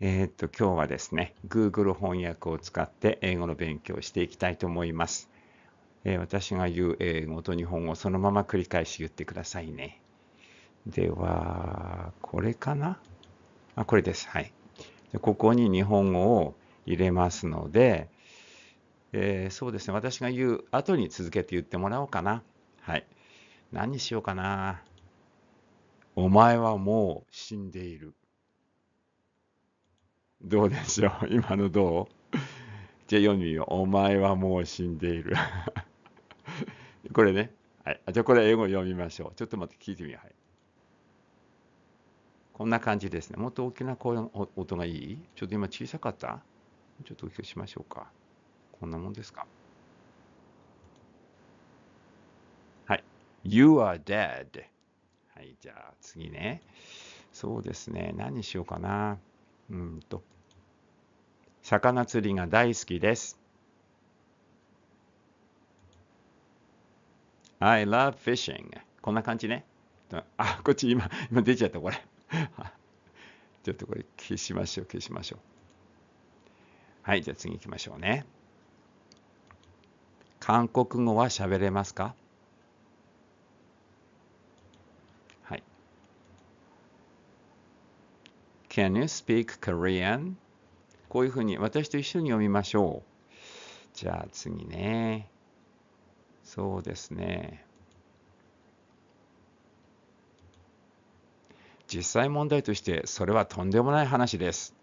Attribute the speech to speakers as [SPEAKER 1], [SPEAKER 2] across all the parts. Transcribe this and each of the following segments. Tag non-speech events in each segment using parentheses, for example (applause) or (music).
[SPEAKER 1] えー、っと、今日はですね、Google 翻訳を使って英語の勉強をしていきたいと思います。えー、私が言う英語と日本語をそのまま繰り返し言ってくださいね。では、これかなあ、これです。はい。でここに日本語を入れますので、えー、そうですね、私が言う後に続けて言ってもらおうかな。はい。何にしようかな。お前はもう死んでいる。どうでしょう (laughs) 今のどうじゃあ読んでみよう。お前はもう死んでいる (laughs) これね。はい。じゃあこれ英語読みましょう。ちょっと待って、聞いてみよう。はい、こんな感じですね。もっと大きな声の音がいいちょっと今小さかったちょっと大きくしましょうか。こんなもんですか。はい。You are dead. はい。じゃあ次ね。そうですね。何にしようかな。うんと魚釣りが大好きです。I love fishing. こんな感じね。あ、こっち今、今出ちゃった、これ。(laughs) ちょっとこれ消しましょう、消しましょう。はい、じゃあ次行きましょうね。韓国語は喋れますか Can you speak Korean? こういうふうに私と一緒に読みましょう。じゃあ次ね。そうですね。実際問題としてそれはとんでもない話です。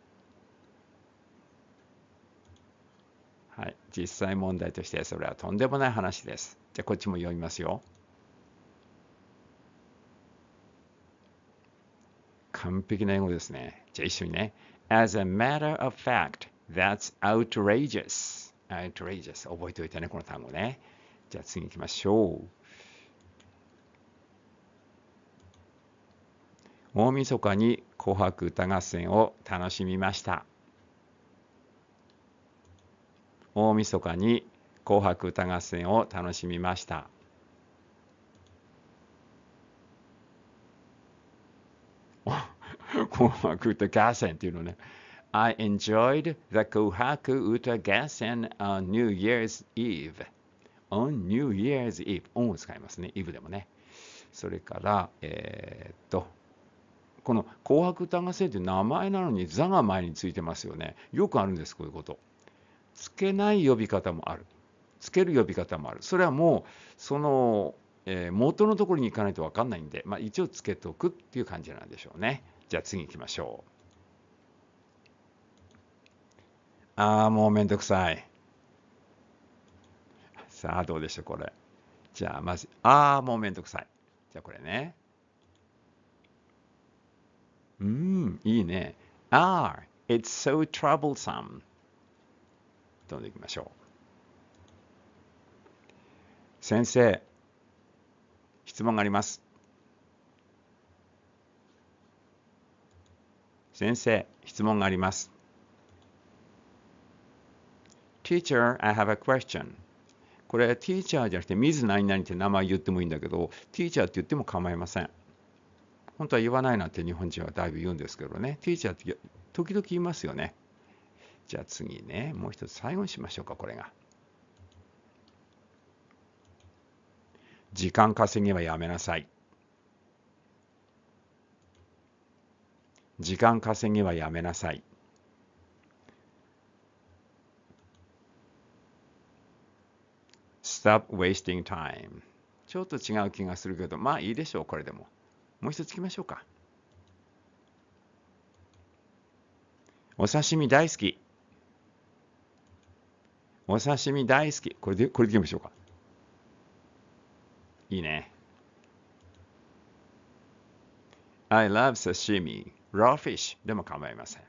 [SPEAKER 1] はい、実際問題としてそれはとんでもない話です。じゃあこっちも読みますよ。完璧な英語ですね。じゃあ一緒にね。As a matter of fact, that's outrageous. outrageous. 覚えておいてね、この単語ね。じゃあ次行きましょう。大晦日に紅白歌合戦を楽しみました。大晦日に紅白歌合戦を楽しみました。紅白歌合戦っていうのね。I enjoyed the 紅白歌合戦 on New Year's Eve. on New Year's Eve. on を使いますね。Eve でもね。それから、えー、っと、この紅白歌合戦って名前なのに座が前についてますよね。よくあるんです、こういうこと。つけない呼び方もある。つける呼び方もある。それはもう、そのえー、元のところに行かないと分かんないんで、まあ、一応つけておくっていう感じなんでしょうね。じゃあ次行きましょう。ああ、もうめんどくさい。さあ、どうでしょう、これ。じゃあ、まず、ああ、もうめんどくさい。じゃあ、これね。うん、いいね。ああ、it's so troublesome. 飛んでいきましょう。先生、質問があります。先生、質問があります。Teacher, I have a question. これ、Teacher じゃなくて、Ms. 何々って名前言ってもいいんだけど、Teacher って言っても構いません。本当は言わないなんて日本人はだいぶ言うんですけどね、Teacher って時々言いますよね。じゃあ次ね、もう一つ最後にしましょうか、これが。時間稼ぎはやめなさい。時間稼ぎはやめなさい。Stop wasting time. ちょっと違う気がするけど、まあいいでしょう、これでも。もう一つ聞きましょうか。お刺身大好き。お刺身大好き。これで、これでいきましょうか。いいね。I love sashimi. Raw fish でも構いません。